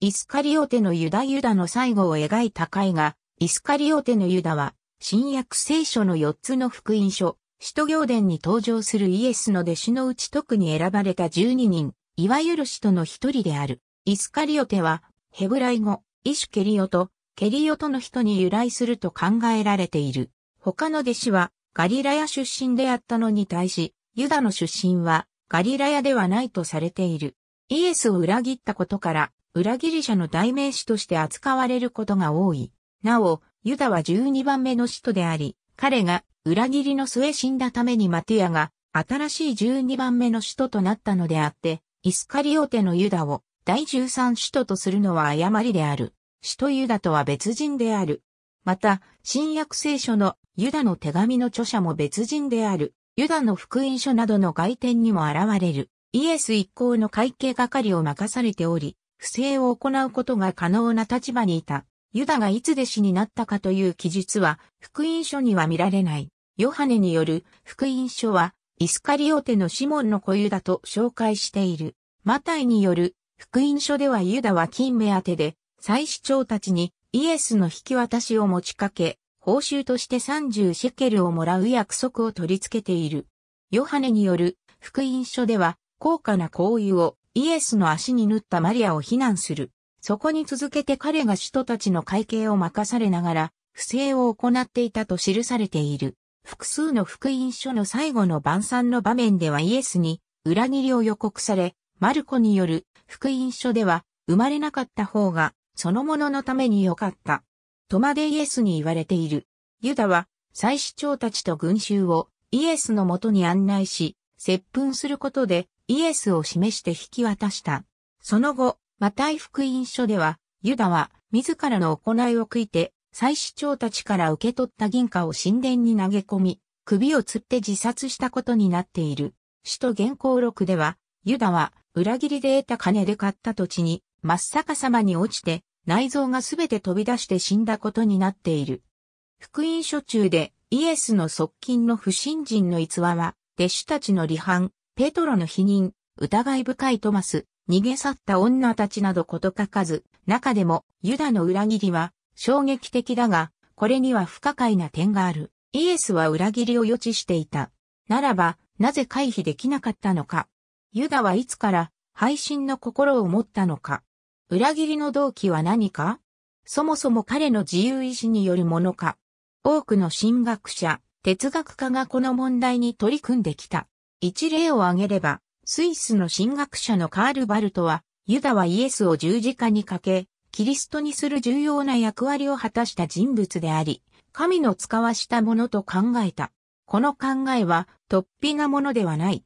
イスカリオテのユダユダの最後を描いた絵画、イスカリオテのユダは、新約聖書の4つの福音書、使徒行伝に登場するイエスの弟子のうち特に選ばれた12人、いわゆる使徒の一人である。イスカリオテは、ヘブライ語、イシュケリオト、ケリオトの人に由来すると考えられている。他の弟子は、ガリラヤ出身であったのに対し、ユダの出身は、ガリラヤではないとされている。イエスを裏切ったことから、裏切り者の代名詞として扱われることが多い。なお、ユダは12番目の使徒であり、彼が裏切りの末死んだためにマティアが新しい12番目の使徒となったのであって、イスカリオテのユダを第13使徒とするのは誤りである。使徒ユダとは別人である。また、新約聖書のユダの手紙の著者も別人である。ユダの福音書などの外典にも現れる。イエス一行の会計係を任されており、不正を行うことが可能な立場にいた。ユダがいつ弟子になったかという記述は、福音書には見られない。ヨハネによる福音書は、イスカリオテのシモンの子ユダと紹介している。マタイによる福音書ではユダは金目当てで、祭司長たちにイエスの引き渡しを持ちかけ、報酬として30シェケルをもらう約束を取り付けている。ヨハネによる福音書では、高価な交油をイエスの足に縫ったマリアを非難する。そこに続けて彼が使徒たちの会計を任されながら、不正を行っていたと記されている。複数の福音書の最後の晩餐の場面ではイエスに裏切りを予告され、マルコによる福音書では生まれなかった方がそのもののために良かった。とまでイエスに言われている。ユダは祭司長たちと群衆をイエスのもとに案内し、接吻することでイエスを示して引き渡した。その後、マタイ福音書では、ユダは自らの行いを悔いて、祭司長たちから受け取った銀貨を神殿に投げ込み、首を吊って自殺したことになっている。首都原稿録では、ユダは裏切りで得た金で買った土地に真っ逆さまに落ちて内臓がすべて飛び出して死んだことになっている。福音書中でイエスの側近の不信心の逸話は弟子たちの離反、ペトロの否認、疑い深いトマス、逃げ去った女たちなどこと書かず、中でもユダの裏切りは衝撃的だが、これには不可解な点がある。イエスは裏切りを予知していた。ならば、なぜ回避できなかったのか。ユダはいつから配信の心を持ったのか。裏切りの動機は何かそもそも彼の自由意志によるものか。多くの神学者、哲学家がこの問題に取り組んできた。一例を挙げれば、スイスの神学者のカール・バルトは、ユダはイエスを十字架にかけ、キリストにする重要な役割を果たした人物であり、神の使わしたものと考えた。この考えは、突飛なものではない。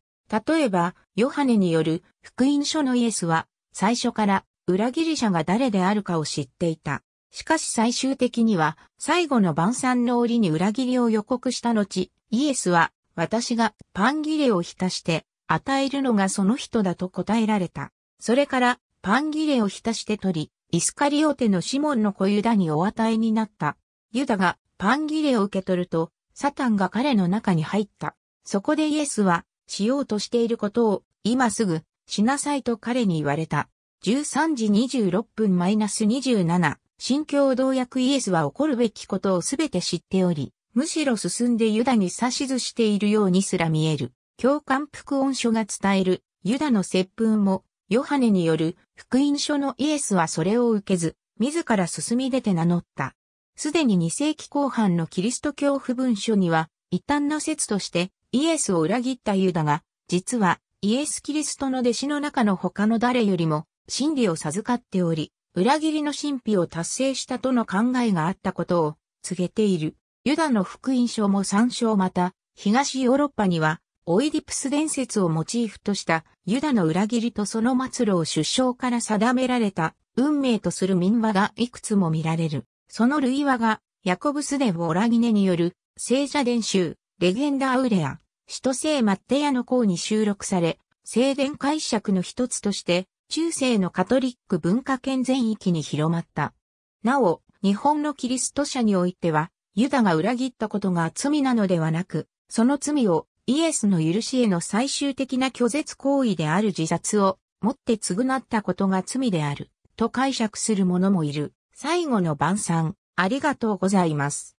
例えば、ヨハネによる福音書のイエスは、最初から裏切り者が誰であるかを知っていた。しかし最終的には、最後の晩餐の折に裏切りを予告した後、イエスは私がパン切れを浸して与えるのがその人だと答えられた。それからパン切れを浸して取り、イスカリオテのシモンの子ユダにお与えになった。ユダがパン切れを受け取ると、サタンが彼の中に入った。そこでイエスは、しようとしていることを、今すぐ、しなさいと彼に言われた。13時26分マイナス27、新教同訳イエスは起こるべきことをすべて知っており、むしろ進んでユダに指図しているようにすら見える。教官福音書が伝えるユダの接吻も、ヨハネによる福音書のイエスはそれを受けず、自ら進み出て名乗った。すでに2世紀後半のキリスト教不文書には、一端の説としてイエスを裏切ったユダが、実はイエス・キリストの弟子の中の他の誰よりも真理を授かっており、裏切りの神秘を達成したとの考えがあったことを告げている。ユダの福音書も参照また、東ヨーロッパには、オイディプス伝説をモチーフとしたユダの裏切りとその末路を首相から定められた運命とする民話がいくつも見られる。その類話が、ヤコブスデオラギネによる聖者伝習、レゲンダ・アウレア、使徒聖マッテヤの項に収録され、聖伝解釈の一つとして、中世のカトリック文化圏全域に広まった。なお、日本のキリスト社においては、ユダが裏切ったことが罪なのではなく、その罪をイエスの許しへの最終的な拒絶行為である自殺をもって償ったことが罪である、と解釈する者もいる。最後の晩餐、ありがとうございます。